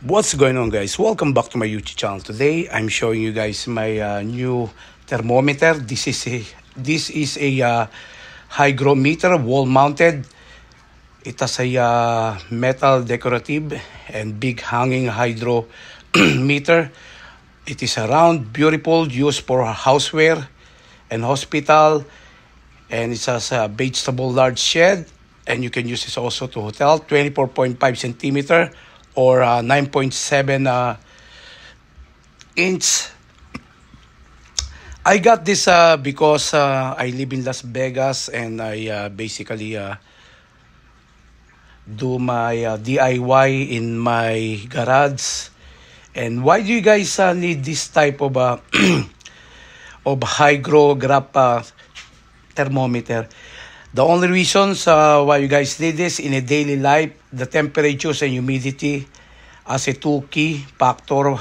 What's going on guys? Welcome back to my YouTube channel. Today I'm showing you guys my uh, new thermometer. This is a this is a uh, hygrometer wall mounted. It has a uh, metal decorative and big hanging hydrometer. It is a round, beautiful, used for houseware and hospital and it has a vegetable large shed and you can use this also to hotel 24.5 centimeter or uh, 9.7 uh, inch. I got this uh, because uh, I live in Las Vegas and I uh, basically uh, do my uh, DIY in my garage. And why do you guys uh, need this type of uh, of hygrograph uh, thermometer? The only reasons uh, why you guys did this in a daily life, the temperatures and humidity as a two key factor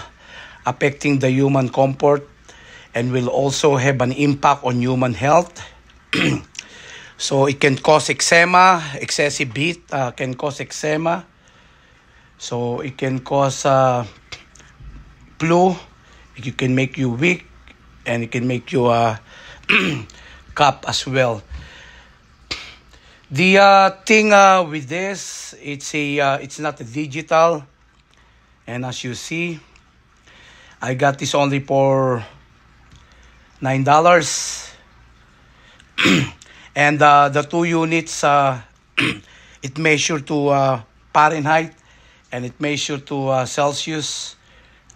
affecting the human comfort and will also have an impact on human health. so it can cause eczema, excessive heat uh, can cause eczema. So it can cause uh, flu, it can make you weak and it can make you uh, cough as well. The uh, thing uh, with this, it's a uh, it's not digital, and as you see, I got this only for nine dollars, and uh, the two units uh, it measures to uh, Fahrenheit, and it measures to Celsius,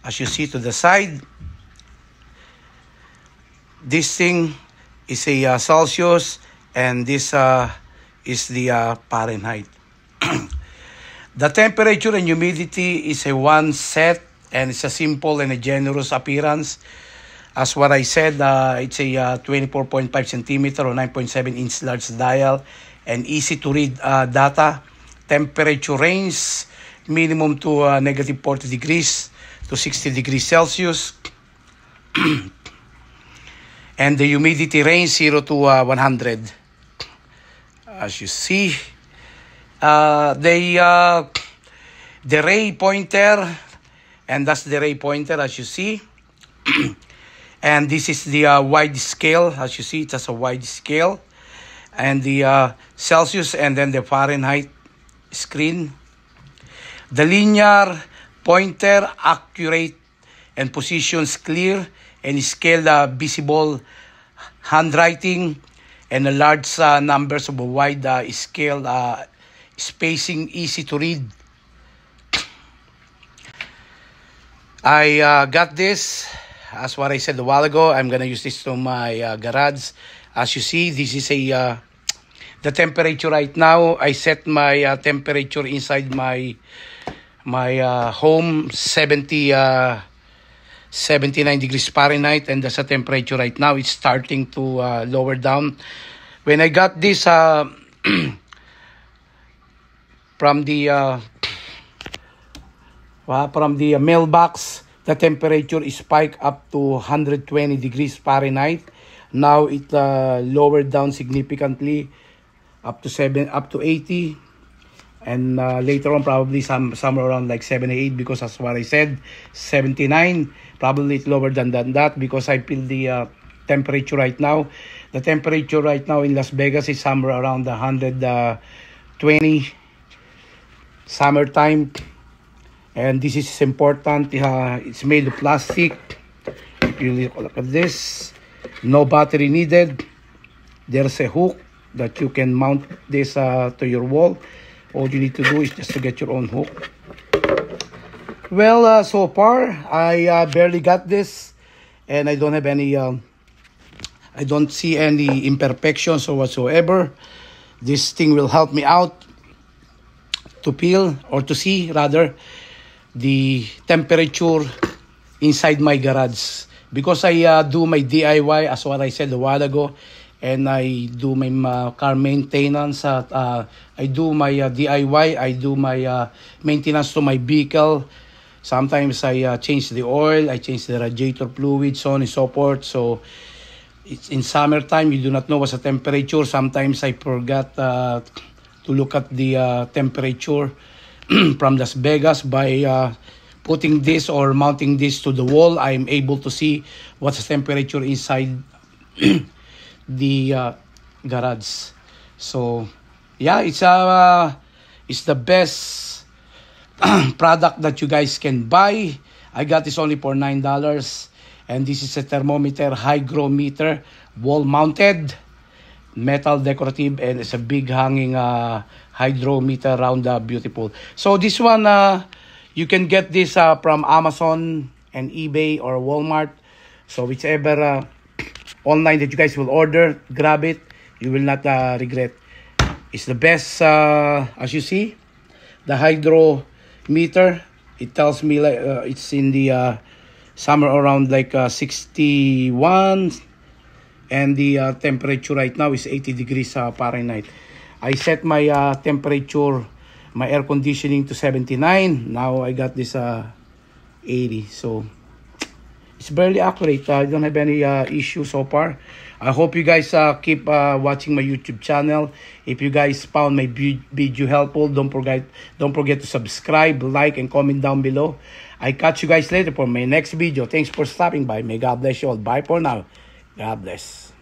as you see to the side. This thing is a Celsius, and this. is the uh, Fahrenheit. the temperature and humidity is a one set and it's a simple and a generous appearance. As what I said, uh, it's a uh, 24.5 centimeter or 9.7 inch large dial and easy to read uh, data. Temperature range minimum to uh, negative 40 degrees to 60 degrees Celsius. and the humidity range 0 to uh, 100 as you see. Uh, they, uh, the ray pointer, and that's the ray pointer as you see. and this is the uh, wide scale, as you see, it has a wide scale. And the uh, Celsius and then the Fahrenheit screen. The linear pointer, accurate and positions clear and scale the uh, visible handwriting and a large uh, numbers of a wide uh, scale uh, spacing easy to read. I uh, got this, as what I said a while ago, I'm gonna use this to my uh, garage. As you see, this is a uh, the temperature right now. I set my temperature inside my my home 70 79 degrees Fahrenheit and that's the temperature right now. It's starting to uh, lower down. When I got this uh, from the uh, from the uh, mailbox, the temperature is spiked up to 120 degrees Fahrenheit. Now it uh, lowered down significantly up to 7 up to 80 and uh, later on probably some somewhere around like 78 because that's what I said 79 probably it's lower than, than that because I feel the uh, temperature right now the temperature right now in Las Vegas is somewhere around 120 uh, summertime and this is important uh, it's made of plastic if you look at this no battery needed there's a hook that you can mount this uh, to your wall all you need to do is just to get your own hook well uh, so far i uh, barely got this and i don't have any um, i don't see any imperfections or whatsoever this thing will help me out to peel or to see rather the temperature inside my garage because i uh, do my diy as what i said a while ago and I do my car maintenance at uh, I do my uh, DIY, I do my uh, maintenance to my vehicle. Sometimes I uh, change the oil, I change the radiator fluid, so on and so forth. So it's in summertime, you do not know what's the temperature. Sometimes I forgot uh, to look at the uh, temperature from Las Vegas by uh, putting this or mounting this to the wall. I'm able to see what's the temperature inside the uh, garage. So, yeah, it's a uh, it's the best product that you guys can buy. I got this only for nine dollars, and this is a thermometer, hygrometer, wall mounted, metal decorative, and it's a big hanging uh, hydrometer round the beautiful. So this one, uh, you can get this uh, from Amazon and eBay or Walmart. So whichever. Uh, online that you guys will order. Grab it. You will not uh, regret. It's the best, uh, as you see, the hydrometer. It tells me like uh, it's in the uh, summer around like 61 uh, and the uh, temperature right now is 80 degrees Fahrenheit. I set my temperature, my air conditioning to 79. Now I got this 80. So it's barely accurate. Uh, I don't have any uh, issue so far. I hope you guys uh, keep uh, watching my YouTube channel. If you guys found my video helpful, don't forget don't forget to subscribe, like, and comment down below. I catch you guys later for my next video. Thanks for stopping by. May God bless you all. Bye for now. God bless.